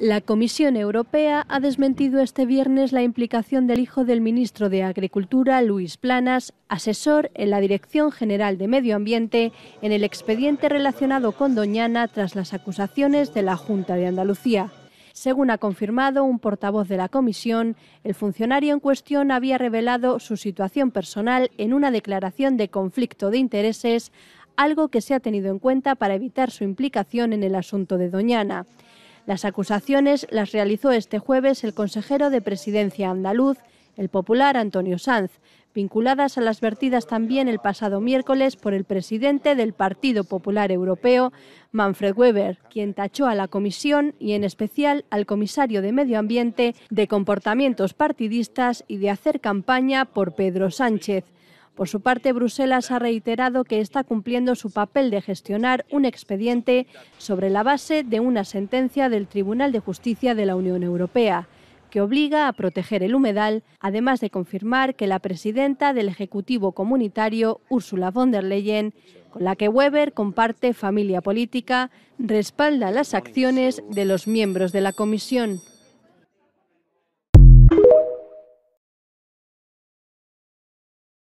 La Comisión Europea ha desmentido este viernes la implicación del hijo del ministro de Agricultura, Luis Planas, asesor en la Dirección General de Medio Ambiente, en el expediente relacionado con Doñana tras las acusaciones de la Junta de Andalucía. Según ha confirmado un portavoz de la comisión, el funcionario en cuestión había revelado su situación personal en una declaración de conflicto de intereses, algo que se ha tenido en cuenta para evitar su implicación en el asunto de Doñana. Las acusaciones las realizó este jueves el consejero de Presidencia andaluz, el popular Antonio Sanz, vinculadas a las vertidas también el pasado miércoles por el presidente del Partido Popular Europeo, Manfred Weber, quien tachó a la Comisión y en especial al comisario de Medio Ambiente de comportamientos partidistas y de hacer campaña por Pedro Sánchez. Por su parte, Bruselas ha reiterado que está cumpliendo su papel de gestionar un expediente sobre la base de una sentencia del Tribunal de Justicia de la Unión Europea que obliga a proteger el humedal, además de confirmar que la presidenta del Ejecutivo Comunitario, Ursula von der Leyen, con la que Weber comparte familia política, respalda las acciones de los miembros de la Comisión.